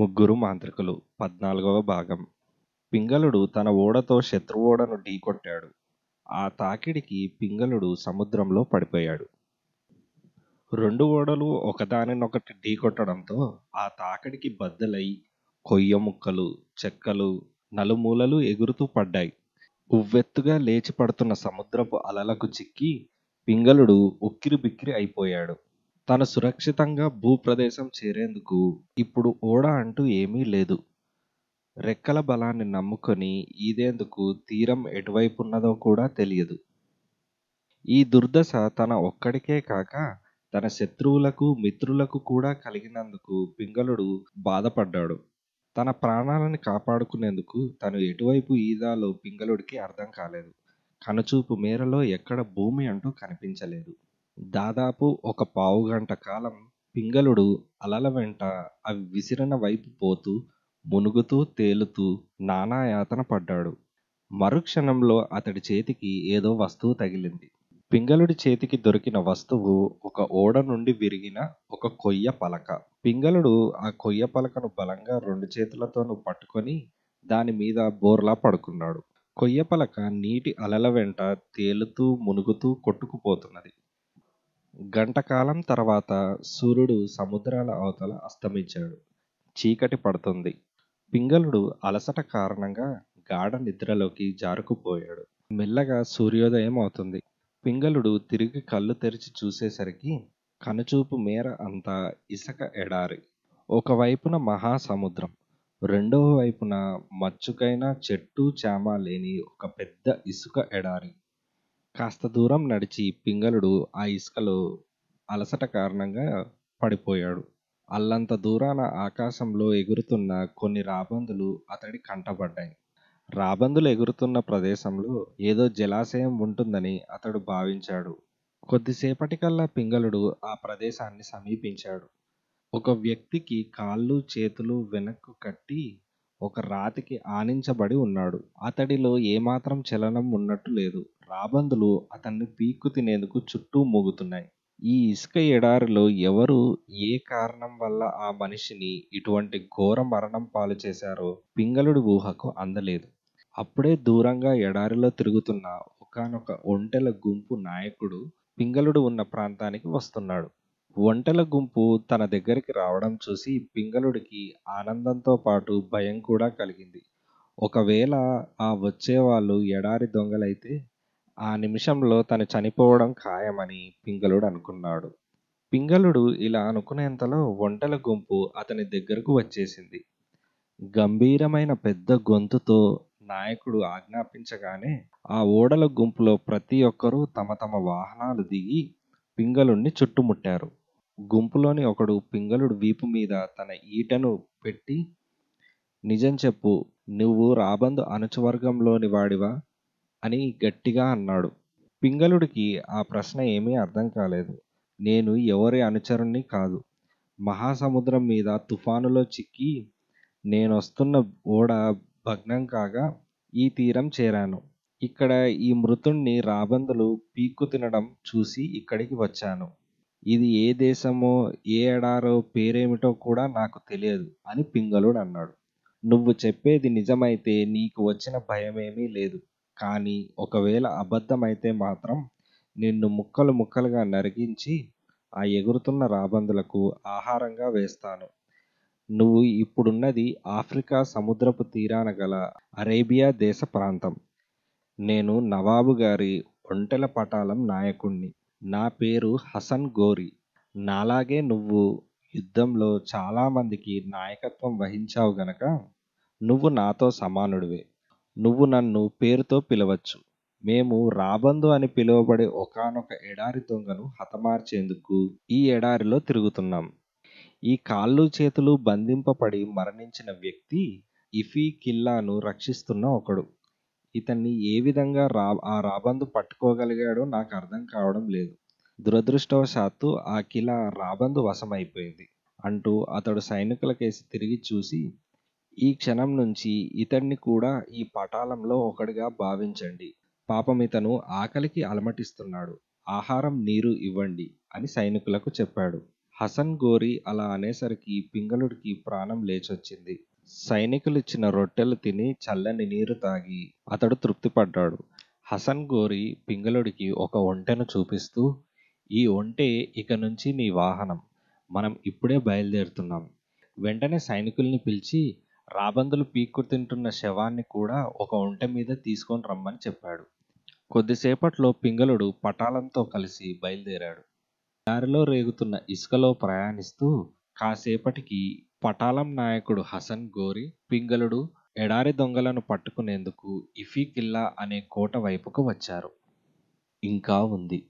ముగ్గురు మాంత్రికులు పద్నాలుగవ భాగం పింగళుడు తన ఓడతో శత్రువోడను ఢీకొట్టాడు ఆ తాకిడికి పింగళుడు సముద్రంలో పడిపోయాడు రెండు ఓడలు ఒకదానినొకటి ఢీకొట్టడంతో ఆ తాకిడికి బద్దలై కొయ్య ముక్కలు చెక్కలు నలుమూలలు ఎగురుతూ పడ్డాయి ఉవ్వెత్తుగా లేచి పడుతున్న సముద్రపు అలలకు చిక్కి పింగళుడు బిక్కిరి అయిపోయాడు తను సురక్షితంగా భూప్రదేశం చేరేందుకు ఇప్పుడు ఓడ అంటూ ఏమీ లేదు. రెక్కల బలాన్ని నమ్ముకొని ఈదేందుకు తీరం ఎటువైపు ఉన్నదో కూడా తెలియదు. ఈ దుర్దశ తన ఒక్కడికే కాక తన శత్రువులకు మిత్రులకు కూడా కలిగినందుకు పింగళుడు బాధపడ్డాడు. తన ప్రాణాలను కాపాడుకునేందుకు తను ఎటువైపు ఈదాలో పింగళుడికి అర్థం కాలేదు కనుచూపు మేరలో ఎక్కడ భూమి అంటూ కనిపించలేదు. దాదాపు ఒక పావు గంట కాలం పింగళుడు అలల వెంట అవి విసిరిన వైపు పోతూ మునుగుతూ తేలుతూ నానాయాతన పడ్డాడు మరుక్షణంలో అతడి చేతికి ఏదో వస్తువు తగిలింది పింగళుడి చేతికి దొరికిన వస్తువు ఒక ఓడ నుండి విరిగిన ఒక కొయ్య పలక పింగళుడు ఆ కొయ్య పలకను బలంగా రెండు చేతులతోనూ పట్టుకొని దాని మీద బోర్లా పడుకున్నాడు కొయ్య పలక నీటి అలల వెంట తేలుతూ మునుగుతూ కొట్టుకుపోతున్నది గంటకాలం తర్వాత సూర్యుడు సముద్రాల అవతల అస్తమించాడు చీకటి పడుతుంది పింగళుడు అలసట కారణంగా గాఢ నిద్రలోకి జారుకుపోయాడు మెల్లగా సూర్యోదయం అవుతుంది పింగళుడు తిరిగి కళ్ళు తెరిచి చూసేసరికి కనుచూపు మేర అంతా ఇసుక ఎడారి ఒకవైపున మహాసముద్రం రెండవ వైపున మచ్చుకైన చెట్టు చేమ లేని ఒక పెద్ద ఇసుక ఎడారి కాస్త దూరం నడిచి పింగళుడు ఆ ఇసుకలో అలసట కారణంగా పడిపోయాడు అల్లంత దూరాన ఆకాశంలో ఎగురుతున్న కొన్ని రాబందులు అతడి కంటపడ్డాయి రాబందులు ఎగురుతున్న ప్రదేశంలో ఏదో జలాశయం ఉంటుందని అతడు భావించాడు కొద్దిసేపటికల్లా పింగళుడు ఆ ప్రదేశాన్ని సమీపించాడు ఒక వ్యక్తికి కాళ్ళు చేతులు వెనక్కు కట్టి ఒక రాతికి ఆనించబడి ఉన్నాడు అతడిలో ఏమాత్రం చలనం ఉన్నట్టు లేదు రాబందులు అతన్ని పీక్కు తినేందుకు చుట్టూ మూగుతున్నాయి ఈ ఇసుక ఎడారిలో ఎవరు ఏ కారణం వల్ల ఆ మనిషిని ఇటువంటి ఘోర మరణం పాలు చేశారో పింగళుడి ఊహకు అందలేదు అప్పుడే దూరంగా ఎడారిలో తిరుగుతున్న ఒకనొక ఒంటెల గుంపు నాయకుడు పింగళుడు ఉన్న ప్రాంతానికి వస్తున్నాడు ఒంటెల గుంపు తన దగ్గరికి రావడం చూసి పింగళుడికి ఆనందంతో పాటు భయం కూడా కలిగింది ఒకవేళ ఆ వచ్చేవాళ్ళు ఎడారి దొంగలైతే ఆ నిమిషంలో తను చనిపోవడం ఖాయమని పింగళుడు అనుకున్నాడు పింగళుడు ఇలా అనుకునేంతలో ఒంటెల గుంపు అతని దగ్గరకు వచ్చేసింది గంభీరమైన పెద్ద గొంతుతో నాయకుడు ఆజ్ఞాపించగానే ఆ ఓడల గుంపులో ప్రతి ఒక్కరూ తమ తమ వాహనాలు దిగి పింగళుణ్ణి చుట్టుముట్టారు గుంపులోని ఒకడు పింగళుడు వీపు మీద తన ఈటను పెట్టి నిజం చెప్పు నువ్వు రాబందు అనుచవర్గంలోని వాడివా అని గట్టిగా అన్నాడు పింగళుడికి ఆ ప్రశ్న ఏమీ అర్థం కాలేదు నేను ఎవరి అనుచరుణ్ణి కాదు మహాసముద్రం మీద తుఫానులో చిక్కి నేనొస్తున్న ఓడ భగ్నం కాగా ఈ తీరం చేరాను ఇక్కడ ఈ మృతుణ్ణి రాబందులు పీక్కు తినడం చూసి ఇక్కడికి వచ్చాను ఇది ఏ దేశమో ఏ ఎడారో పేరేమిటో కూడా నాకు తెలియదు అని పింగళుడు అన్నాడు నువ్వు చెప్పేది నిజమైతే నీకు వచ్చిన భయమేమీ లేదు కానీ ఒకవేళ అబద్ధమైతే మాత్రం నిన్ను ముక్కలు ముక్కలుగా నరికించి ఆ ఎగురుతున్న రాబందులకు ఆహారంగా వేస్తాను నువ్వు ఇప్పుడున్నది ఆఫ్రికా సముద్రపు తీరాన గల అరేబియా దేశ ప్రాంతం నేను నవాబు గారి ఒంటెల పటాలం నాయకుణ్ణి నా పేరు హసన్ గోరి నాలాగే నువ్వు యుద్ధంలో చాలామందికి నాయకత్వం వహించావు గనక నువ్వు నాతో సమానుడివే నువ్వు నన్ను పేరుతో పిలవచ్చు మేము రాబందు అని పిలువబడే ఒకనొక ఎడారి దొంగను హతమార్చేందుకు ఈ ఎడారిలో తిరుగుతున్నాం ఈ కాళ్ళు చేతులు బంధింపబడి మరణించిన వ్యక్తి ఇఫీ కిల్లాను రక్షిస్తున్న ఒకడు ఇతన్ని ఏ విధంగా రా ఆ రాబందు పట్టుకోగలిగాడో నాకు అర్థం కావడం లేదు దురదృష్టవశాత్తు ఆ కిలా రాబందు వశమైపోయింది అంటూ అతడు సైనికులకేసి తిరిగి చూసి ఈ క్షణం నుంచి ఇతన్ని కూడా ఈ పటాలంలో ఒకడిగా భావించండి పాపం ఇతను ఆకలికి అలమటిస్తున్నాడు ఆహారం నీరు ఇవ్వండి అని సైనికులకు చెప్పాడు హసన్ గోరి అలా అనేసరికి పింగళుడికి ప్రాణం లేచొచ్చింది సైనికులిచ్చిన రొట్టెలు తిని చల్లని నీరు తాగి అతడు తృప్తిపడ్డాడు హసన్ గోరి పింగళుడికి ఒక ఒంటెను చూపిస్తూ ఈ ఒంటె ఇక నుంచి నీ వాహనం మనం ఇప్పుడే బయలుదేరుతున్నాం వెంటనే సైనికుల్ని పిలిచి రాబందులు పీక్కు తింటున్న శవాన్ని కూడా ఒక ఒంటె మీద తీసుకొని రమ్మని చెప్పాడు కొద్దిసేపట్లో పింగళుడు పటాలంతో కలిసి బయలుదేరాడు దారిలో రేగుతున్న ఇసుకలో ప్రయాణిస్తూ కాసేపటికి పటాలం నాయకుడు హసన్ గోరి పింగళుడు ఎడారి దొంగలను పట్టుకునేందుకు కిల్లా అనే కోట వైపుకు వచ్చారు ఇంకా ఉంది